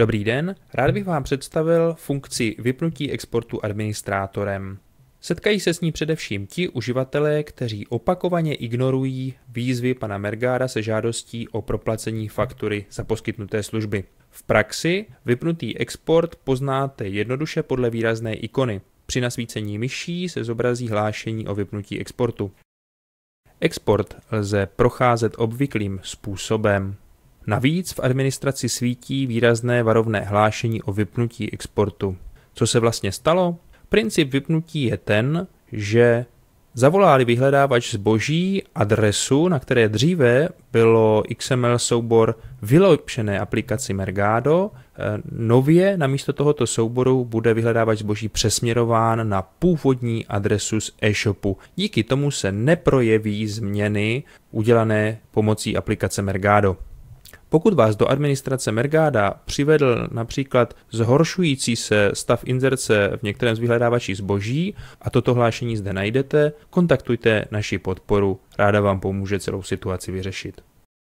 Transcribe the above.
Dobrý den, rád bych vám představil funkci vypnutí exportu administrátorem. Setkají se s ní především ti uživatelé, kteří opakovaně ignorují výzvy pana Mergára se žádostí o proplacení faktury za poskytnuté služby. V praxi vypnutý export poznáte jednoduše podle výrazné ikony. Při nasvícení myší se zobrazí hlášení o vypnutí exportu. Export lze procházet obvyklým způsobem. Navíc v administraci svítí výrazné varovné hlášení o vypnutí exportu. Co se vlastně stalo? Princip vypnutí je ten, že Zavoláli vyhledávač zboží adresu, na které dříve bylo XML soubor vylepšené aplikaci Mergado, eh, nově na místo tohoto souboru bude vyhledávač zboží přesměrován na původní adresu z e-shopu. Díky tomu se neprojeví změny udělané pomocí aplikace Mergado. Pokud vás do administrace Mergáda přivedl například zhoršující se stav inzerce v některém z vyhledávačí zboží, a toto hlášení zde najdete, kontaktujte naši podporu, ráda vám pomůže celou situaci vyřešit.